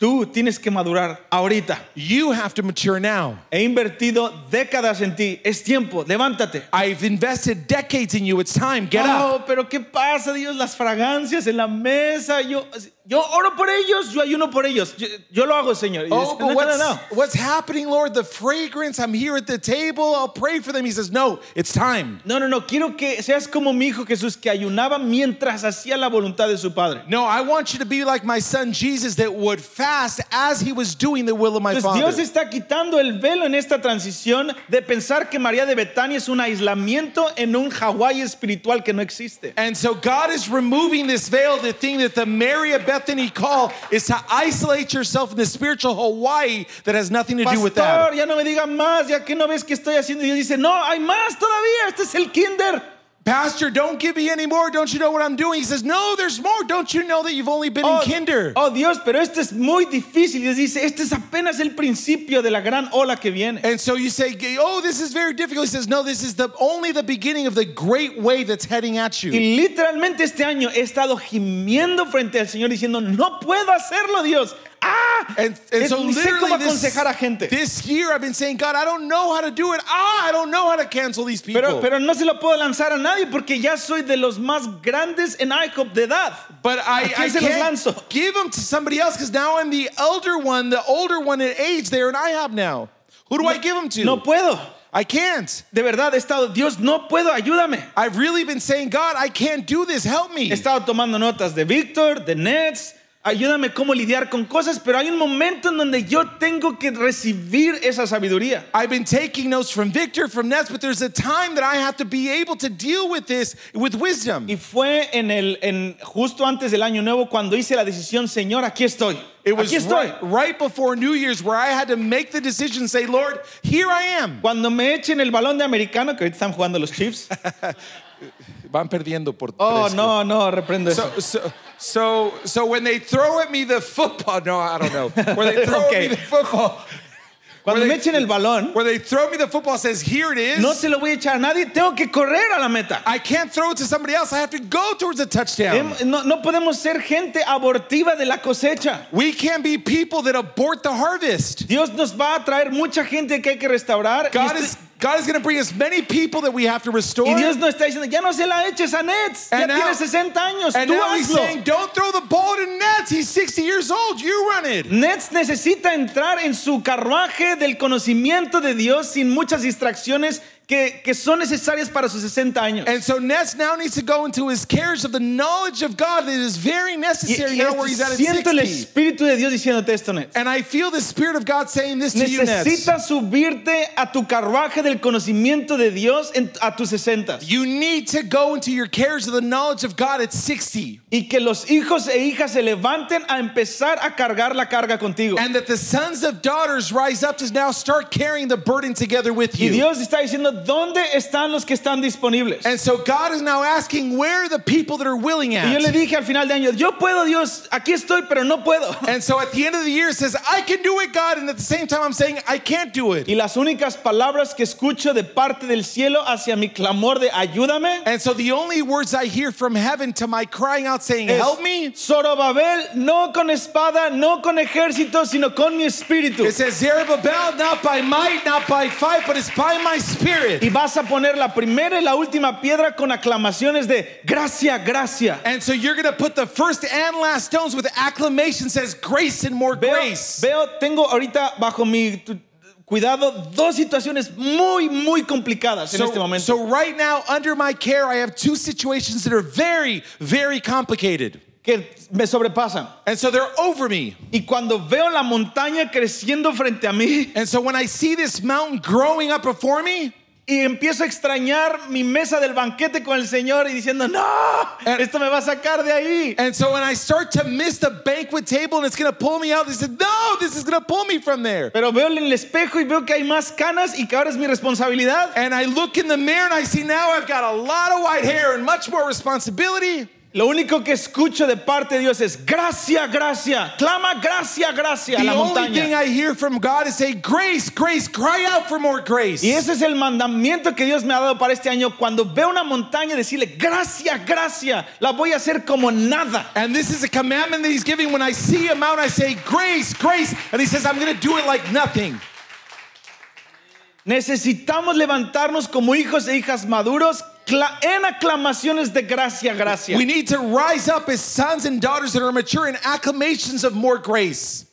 Speaker 1: Tú tienes que madurar ahorita. You have to mature now. He invertido décadas en ti. Es tiempo. Levántate. I've invested decades in you. It's time. Get oh, up. pero qué pasa, Dios, las fragancias en la mesa. Yo yo oro por ellos, yo ayuno por ellos. Yo, lo hago, Señor. Oh, but no, what's, no, no. what's happening, Lord? The fragrance, I'm here at the table, I'll pray for them. He says, No, it's time. No, no, no. Quiero que seas como mi hijo Jesús, que ayunaba mientras hacía la voluntad de su padre. No, I want you to be like my son Jesus that would fast as he was doing the will of my Entonces, father. Dios está quitando el velo en esta transición de pensar que María de Betania es un aislamiento en un Hawái espiritual que no existe. And so God is removing this veil, the thing that the Mary of Bethany call is to isolate yourself in the spiritual Hawaii that has nothing to Pastor, do with that. Pastor, ya no me digan más, ya que no ves que estoy haciendo. Y Dios dice, no, hay más todavía, este es el kinder. Pastor, don't give me any more. Don't you know what I'm doing? He says, No, there's more. Don't you know that you've only been oh, in kinder? Oh Dios, pero esto es muy difícil. Dios dice, este es apenas el principio de la gran ola que viene. And so you say, Oh, this is very difficult. He says, No, this is the only the beginning of the great wave that's heading at you. Y literalmente este año he estado gimiendo frente al Señor diciendo, No puedo hacerlo, Dios. ah. And, and so literally aconsejar a gente. This year I've been saying, God, I don't know how to do it. Ah, I don't know how to cancel these people. Pero, pero no se lo puedo lanzar a nadie porque ya soy de los más grandes en ICOP de edad. But I, I can't give them to somebody else because now I'm the elder one, the older one in age there, and I have now. Who do no, I give them to? No puedo. I can't. De verdad he estado, Dios, no puedo, ayúdame. I've really been saying, God, I can't do this, help me. He estado tomando notas de Víctor, de Nets, ayúdame cómo lidiar con cosas, pero hay un momento en donde yo tengo que recibir esa sabiduría. I've been taking notes from Victor, from Ness, but there's a time that I have to be able to deal with this with wisdom. Y fue en el en justo antes del año nuevo cuando hice la decisión, Señor, aquí estoy. Aquí estoy. right, before New Year's where I had to make the decision, say, Lord, here I am. Cuando me echen el balón de americano que ahorita están jugando los Chiefs. van perdiendo por oh, tres. Oh, no, no, reprendo eso. So, so, so, when they throw at me the football, no, I don't know. When they throw Okay. at me the football, Cuando me echen el balón, when they throw me the football, says here it is. no se lo voy a echar a nadie, tengo que correr a la meta. I can't throw it to somebody else. I have to go towards the touchdown. Em, no, no podemos ser gente abortiva de la cosecha. We can't be people that abort the harvest. Dios nos va a traer mucha gente que hay que restaurar. y God este- is God is going to bring us many people that we have to restore. And now, he's saying, don't throw the ball to Nets. He's 60 years old. You run it. Nets necesita entrar en su carruaje del conocimiento de Dios sin muchas distracciones que, que son necesarias para sus 60 años. And so Ness now needs to go into his carriage of the knowledge of God that is very necessary y, y now where he's at, 60. Siento el Espíritu de Dios diciéndote esto, Ness. And I feel the Spirit of God saying this to you, Ness. Necesitas subirte a tu carruaje del conocimiento de Dios en, a tus 60. You need to go into your carriage of the knowledge of God at 60. Y que los hijos e hijas se levanten a empezar a cargar la carga contigo. And that the sons of daughters rise up to now start carrying the burden together with you. Y Dios está diciendo ¿dónde están los que están disponibles? And so God is now asking where are the people that are willing at. Y yo le dije al final de año, yo puedo, Dios, aquí estoy, pero no puedo. And so at the end of the year says, I can do it, God, and at the same time I'm saying I can't do it. Y las únicas palabras que escucho de parte del cielo hacia mi clamor de ayúdame. And so the only words I hear from heaven to my crying out saying, es, help me. Zorobabel, no con espada, no con ejército, sino con mi espíritu. It says Zerubbabel, not by might, not by fight, but it's by my spirit. Spirit. Y vas a poner la primera y la última piedra con aclamaciones de gracia, gracia. And so you're going to put the first and last stones with acclamations says grace and more veo, grace. Veo, tengo ahorita bajo mi cuidado dos situaciones muy muy complicadas so, en este momento. So right now under my care I have two situations that are very very complicated. que me sobrepasan. And so they're over me. Y cuando veo la montaña creciendo frente a mí, and so when I see this mountain growing up before me, y empiezo a extrañar mi mesa del banquete con el Señor y diciendo, no, and, esto me va a sacar de ahí. And so when I start to miss the banquet table and it's going to pull me out, they said, no, this is going to pull me from there. Pero veo en el espejo y veo que hay más canas y que ahora es mi responsabilidad. And I look in the mirror and I see now I've got a lot of white hair and much more responsibility. Lo único que escucho de parte de Dios es gracia, gracia. Clama gracia, gracia a la montaña. Y ese es el mandamiento que Dios me ha dado para este año. Cuando veo una montaña, decirle gracia, gracia. La voy a hacer como nada. And this is a commandment that he's giving. When I see a mountain, I say grace, grace. And he says, I'm going to do it like nothing. Necesitamos levantarnos como hijos e hijas maduros en aclamaciones de gracia, gracia. We need to rise up as sons and daughters that are mature in acclamations of more grace.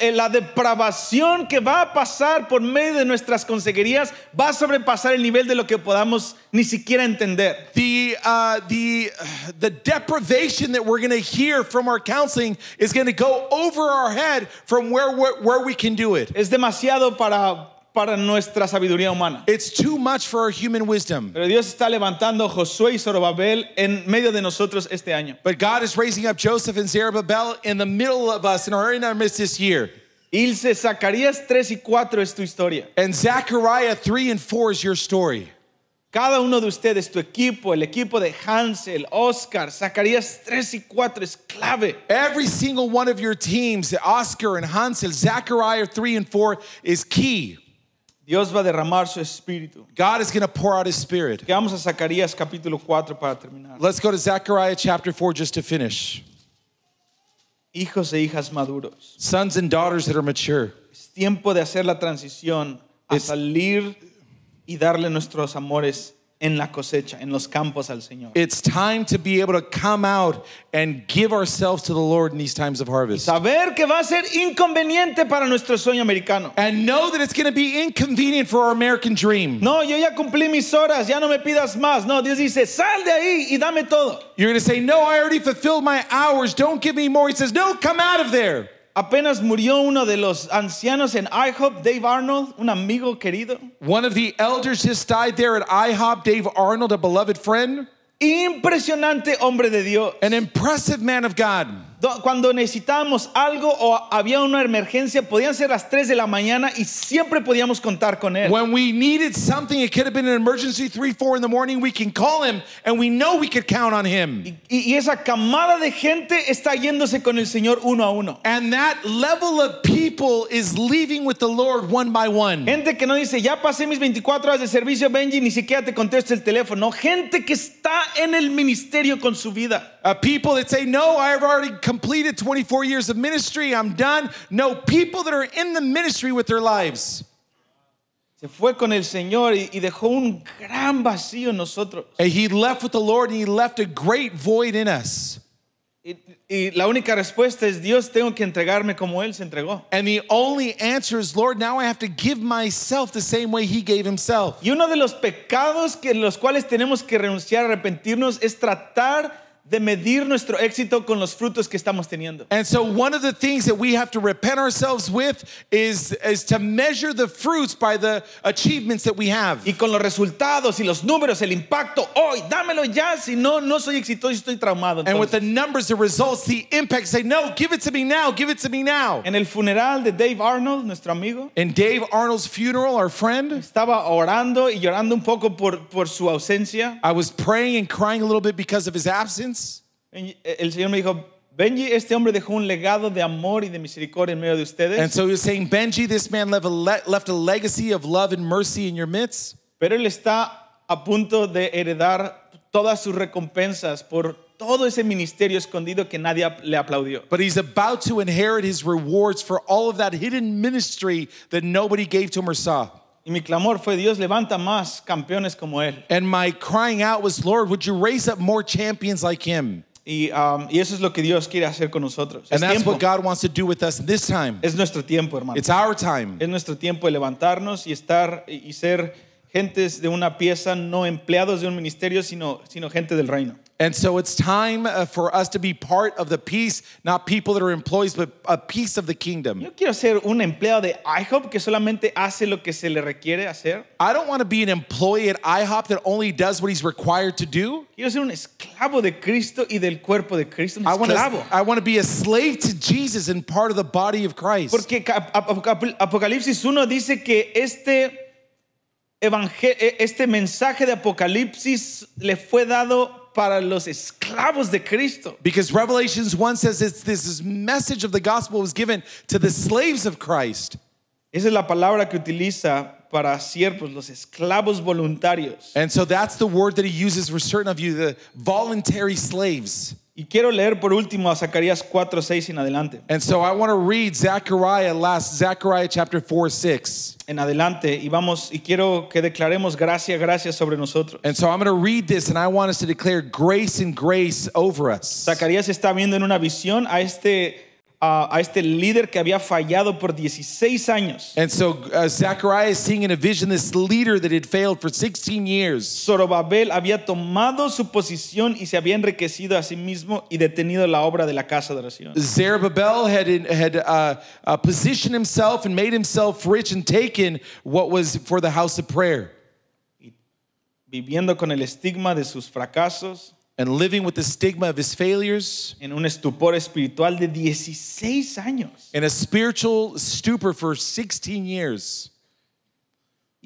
Speaker 1: Eh, la depravación que va a pasar por medio de nuestras consejerías va a sobrepasar el nivel de lo que podamos ni siquiera entender. The uh, the the deprivation that we're going to hear from our counseling is going to go over our head from where where we can do it. Es demasiado para para nuestra sabiduría humana. It's too much for our human wisdom. Pero Dios está levantando Josué y Zorobabel en medio de nosotros este año. But God is raising up Joseph and Zerubbabel in the middle of us and are in our midst this year. Ilse, Zacarías 3 y 4 es tu historia. And Zechariah 3 and 4 is your story. Cada uno de ustedes, tu equipo, el equipo de Hansel, Oscar, Zacarías 3 y 4 es clave. Every single one of your teams, Oscar and Hansel, Zechariah 3 and 4 is key. Dios va a derramar su espíritu. God is going to pour out his spirit. Vamos a Zacarías capítulo 4 para terminar. Let's go to Zechariah chapter 4 just to finish. Hijos e hijas maduros. Sons and daughters that are mature. Es tiempo de hacer la transición a salir y darle nuestros amores en la cosecha, en los campos al Señor. It's time to be able to come out and give ourselves to the Lord in these times of harvest. Saber que va a ser inconveniente para nuestro sueño americano. And know that it's going to be inconvenient for our American dream. No, yo ya cumplí mis horas, ya no me pidas más. No, Dios dice, sal de ahí y dame todo. You're going to say, no, I already fulfilled my hours, don't give me more. He says, no, come out of there. Apenas murió uno de los ancianos en IHOP, Dave Arnold, un amigo querido. One of the elders just died there at IHOP, Dave Arnold, a beloved friend. Impresionante hombre de Dios. An impressive man of God. cuando necesitábamos algo o había una emergencia, podían ser las 3 de la mañana y siempre podíamos contar con él. When we needed something, it could have been an emergency 3, 4 in the morning, we can call him and we know we could count on him. Y, esa camada de gente está yéndose con el Señor uno a uno. And that level of people is leaving with the Lord one by one. Gente que no dice, ya pasé mis 24 horas de servicio, Benji, ni siquiera te contesta el teléfono. Gente que está en el ministerio con su vida. A uh, people that say, no, I've already come completed 24 years of ministry, I'm done. No, people that are in the ministry with their lives. Se fue con el Señor y, dejó un gran vacío en nosotros. And he left with the Lord and he left a great void in us. Y, la única respuesta es Dios, tengo que entregarme como él se entregó. And the only answer is Lord, now I have to give myself the same way he gave himself. Y uno de los pecados que los cuales tenemos que renunciar, arrepentirnos es tratar de medir nuestro éxito con los frutos que estamos teniendo. And so one of the things that we have to repent ourselves with is is to measure the fruits by the achievements that we have. Y con los resultados y los números, el impacto hoy, dámelo ya, si no no soy exitoso, estoy traumado. Entonces. And with the numbers, the results, the impact, say no, give it to me now, give it to me now. En el funeral de Dave Arnold, nuestro amigo. In Dave Arnold's funeral, our friend. Estaba orando y llorando un poco por por su ausencia. I was praying and crying a little bit because of his absence. Eh, el Señor me dijo, Benji, este hombre dejó un legado de amor y de misericordia en medio de ustedes. And so he was saying, Benji, this man left a, le left a legacy of love and mercy in your midst. Pero él está a punto de heredar todas sus recompensas por todo ese ministerio escondido que nadie le aplaudió. But he's about to inherit his rewards for all of that hidden ministry that nobody gave to him or saw. Y mi clamor fue Dios levanta más campeones como él. And my crying out was Lord, would you raise up more champions like him? Um, y, eso es lo que Dios quiere hacer con nosotros. Es, es nuestro tiempo, hermano. Es nuestro tiempo de levantarnos y estar y ser gentes de una pieza, no empleados de un ministerio, sino, sino gente del reino. And so it's time uh, for us to be part of the peace, not people that are employees, but a piece of the kingdom. I don't want to be an employee at IHOP that only does what he's required to do. I want to be a slave to Jesus and part of the body of Christ. Porque Apocalipsis 1 dice que este este mensaje de Apocalipsis le fue dado para los esclavos de Cristo. Because Revelations 1 says it's this, message of the gospel was given to the slaves of Christ. Esa es la palabra que utiliza para siervos, los esclavos voluntarios. And so that's the word that he uses for certain of you, the voluntary slaves. Y quiero leer por último a Zacarías 4, 6 en adelante. And so I want to read Zechariah last, Zechariah chapter 4, 6. En adelante y vamos y quiero que declaremos gracia, gracia sobre nosotros. And so I'm going to read this and I want us to declare grace and grace over us. Zacarías está viendo en una visión a este a este líder que había fallado por 16 años. And so uh, seeing in a vision this leader that had failed for 16 years. Zorobabel había tomado su posición y se había enriquecido a sí mismo y detenido la obra de la casa de oración. Zerubbabel had had uh, uh, positioned himself and made himself rich and taken what was for the house of prayer. Y viviendo con el estigma de sus fracasos. and living with the stigma of his failures, en un estupor espiritual de 16 años, in a spiritual stupor for 16 years.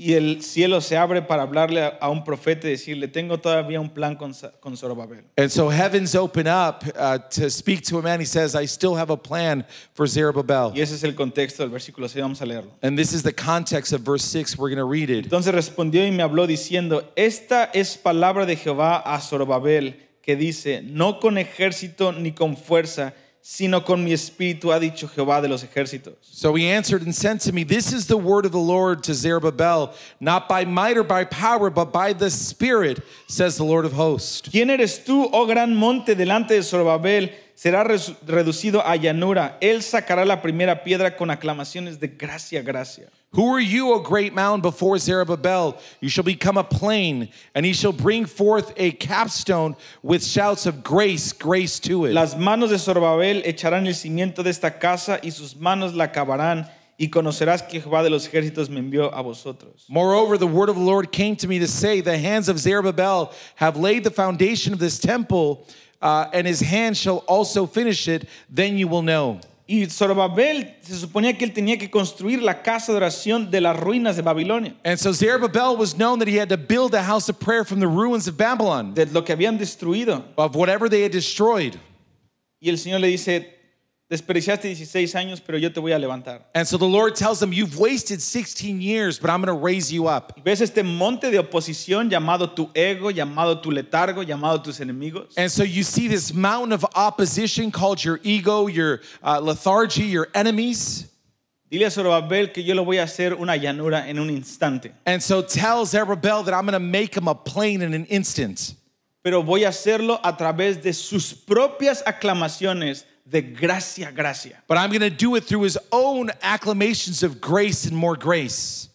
Speaker 1: y el cielo se abre para hablarle a un profeta y decirle, tengo todavía un plan con, Zorobabel. And so heavens open up uh, to speak to a man. He says, I still have a plan for Zerubbabel. Y ese es el contexto del versículo 6, vamos a leerlo. this is the context of verse 6, we're going read it. Entonces respondió y me habló diciendo, esta es palabra de Jehová a Zorobabel, que dice, no con ejército ni con fuerza, sino con mi espíritu ha dicho Jehová de los ejércitos. So he answered and sent to me, This is the word of the Lord to Zerubbabel, not by might or by power, but by the Spirit, says the Lord of hosts. ¿Quién eres tú, oh gran monte, delante de Zerubbabel? Será reducido a llanura. Él sacará la primera piedra con aclamaciones de gracia, gracia. Who are you, O great mountain, before Zerubbabel? You shall become a plain, and he shall bring forth a capstone with shouts of grace, grace to it. Las manos de Zerubbabel echarán el cimiento de esta casa, y sus manos la acabarán. y conocerás que Jehová de los ejércitos me envió a vosotros. Moreover, the word of the Lord came to me to say, The hands of Zerubbabel have laid the foundation of this temple, uh, and his hand shall also finish it. Then you will know. Y Zorobabel se suponía que él tenía que construir la casa de oración de las ruinas de Babilonia. And so Zerubbabel was known that he had to build a house of prayer from the ruins of Babylon. De lo que habían destruido. Of whatever they had destroyed. Y el Señor le dice, Desperdiciaste 16 años, pero yo te voy a levantar. And so the Lord tells them, You've wasted 16 years, but I'm going to raise you up. ¿Ves este monte de oposición llamado tu ego, llamado tu letargo, llamado tus enemigos? And so you see this mountain of opposition called your ego, your uh, lethargy, your enemies. Dile a Zorobabel que yo lo voy a hacer una llanura en un instante. And so tell Zerubbabel that I'm going to make him a plain in an instant. Pero voy a hacerlo a través de sus propias aclamaciones de gracia, gracia. But I'm going to do it through his own acclamations of grace and more grace.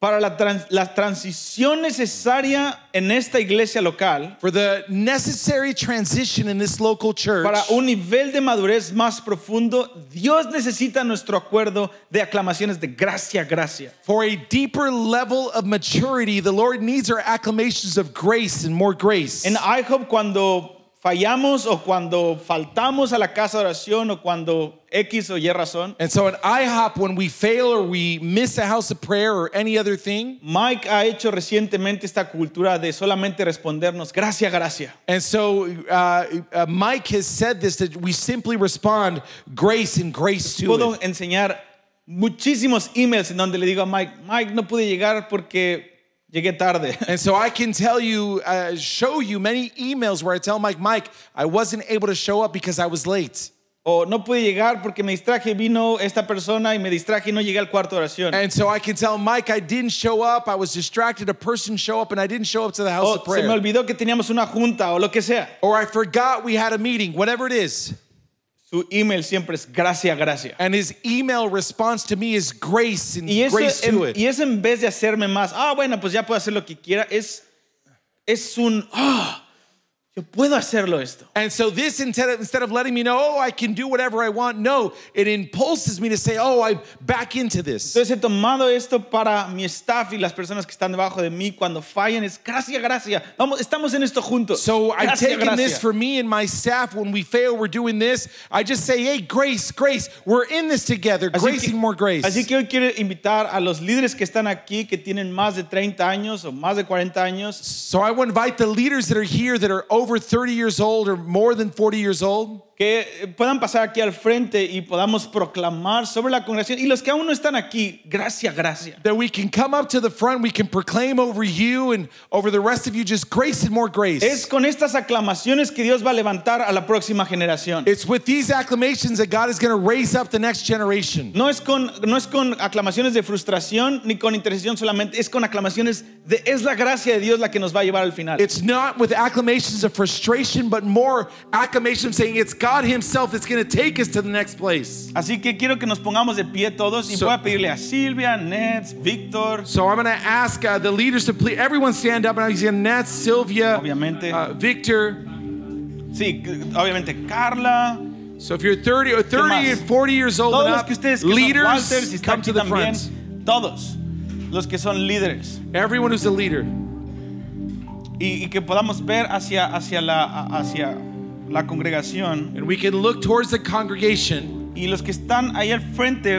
Speaker 1: Para la, trans la transición necesaria en esta iglesia local. For the necessary transition in this local church. Para un nivel de madurez más profundo, Dios necesita nuestro acuerdo de aclamaciones de gracia, gracia. For a deeper level of maturity, the Lord needs our acclamations of grace and more grace. En IHOP cuando fallamos o cuando faltamos a la casa de oración o cuando X o Y razón. so when we fail or we miss a house of prayer or any other thing, Mike ha hecho recientemente esta cultura de solamente respondernos gracias, gracias. And so uh, uh, Mike has said this that we simply respond grace and grace to Puedo enseñar muchísimos emails en donde le digo a Mike, Mike no pude llegar porque Llegué tarde. And so I can tell you, uh, show you many emails where I tell Mike, Mike, I wasn't able to show up because I was late. O no pude llegar porque me distraje, vino esta persona y me distraje y no llegué al cuarto de oración. And so I can tell Mike I didn't show up, I was distracted, a person show up and I didn't show up to the house of se me prayer. olvidó que teníamos una junta o lo que sea. Or I forgot we had a meeting, whatever it is. Su email siempre es gracia, gracia. And his email response to me is grace and y grace to it. Y es en vez de hacerme más, ah, bueno, pues ya puedo hacer lo que quiera, es, es un, ah. Yo puedo hacerlo esto. And so this instead of, instead of letting me know, oh, I can do whatever I want, no, it impulses me to say, oh, I'm back into this. Entonces he tomado esto para mi staff y las personas que están debajo de mí cuando es gracias, gracias. Vamos, estamos en esto juntos. So gracia, I've taken gracia. this for me and my staff. When we fail, we're doing this. I just say, hey, grace, grace. We're in this together. Así grace que, and more grace. Así que hoy quiero invitar a los líderes que están aquí que tienen más de 30 años o más de 40 años. So I want to invite the leaders that are here that are over over 30 years old or more than 40 years old, que eh, puedan pasar aquí al frente y podamos proclamar sobre la congregación y los que aún no están aquí, gracia, gracia. That we can come up to the front, we can proclaim over you and over the rest of you just grace and more grace. Es con estas aclamaciones que Dios va a levantar a la próxima generación. It's with these acclamations that God is going to raise up the next generation. No es con no es con aclamaciones de frustración ni con intercesión solamente, es con aclamaciones de es la gracia de Dios la que nos va a llevar al final. It's not with acclamations of frustration but more acclamations saying it's God Himself that's going to take us to the next place. Así que quiero que nos pongamos de pie todos y voy a pedirle a Silvia, Nets, Víctor. So I'm going to ask uh, the leaders to please everyone stand up and I'm going Nets, Silvia, obviamente. Uh, Sí, obviamente Carla. So if you're 30 or 30 and 40 years old todos que ustedes que leaders come to the front. Todos los que son líderes. Everyone who's a leader. Y, y que podamos ver hacia hacia la hacia la congregación. And we can look towards the congregation. Y los que están ahí al frente,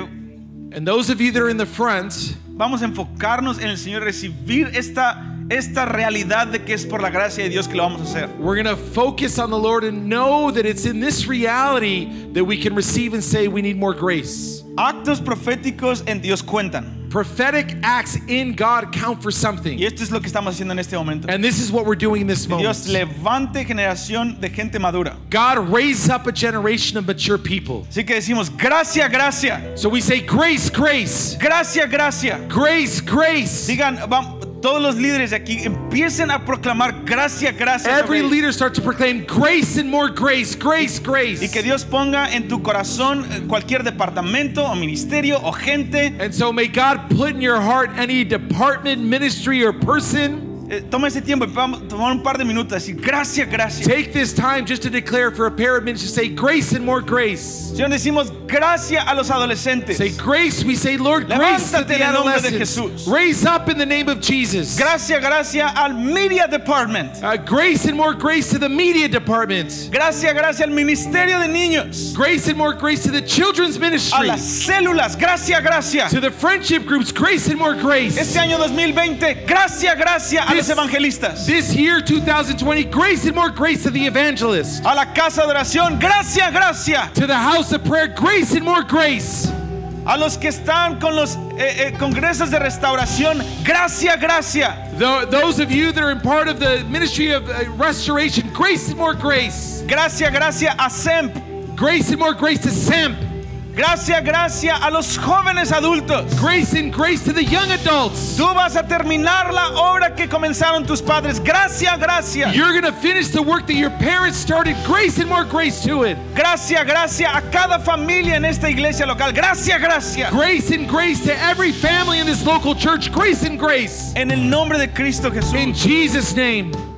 Speaker 1: and those of you that are in the front, vamos a enfocarnos en el Señor, recibir esta esta realidad de que es por la gracia de Dios que lo vamos a hacer. We're going to focus on the Lord and know that it's in this reality that we can receive and say we need more grace. Actos proféticos en Dios cuentan. Prophetic acts in God count for something. Y esto es lo que estamos haciendo en este momento. And this is what we're doing in this moment. Dios levante generación de gente madura. God raises up a generation of mature people. Así que decimos gracia, gracia. So we say grace, grace. Gracia, gracia. Grace, grace. Digan, vamos todos los líderes de aquí empiecen a proclamar gracia, gracia. Every leader start to proclaim grace and more grace, grace, grace. Y que Dios ponga en tu corazón eh, cualquier departamento o ministerio o gente. And so may God put in your heart any department, ministry or person. Eh, toma ese tiempo, vamos tomar un par de minutos y gracias, gracias. Take this time just to declare for a pair of minutes to say grace and more grace. Señor, decimos gracias a los adolescentes. Say grace, we say Lord grace to the adolescents. Raise up in the name of Jesus. Gracias, gracias al media department. Uh, grace and more grace to the media department. Gracias, gracias al ministerio de niños. Grace and more grace to the children's ministry. A las células, gracias, gracias. To the friendship groups, grace and more grace. Este año 2020, gracias, gracias evangelistas. This year 2020, grace and more grace to the evangelists. A la casa de oración, gracias, gracias. To the house of prayer, grace and more grace. A los que están con los eh, eh, congresos de restauración, gracias, gracias. those of you that are in part of the ministry of uh, restoration, grace and more grace. Gracias, gracias a SEMP. Grace and more grace to SEMP. Gracias, gracias a los jóvenes adultos. Grace and grace to the young adults. Tú vas a terminar la obra que comenzaron tus padres. Gracia, gracia. You're going to finish the work that your parents started. Grace and more grace to it. Gracia, gracia a cada familia en esta iglesia local. Gracia, gracia. Grace and grace to every family in this local church. Grace and grace. En el nombre de Cristo Jesús. In Jesus name.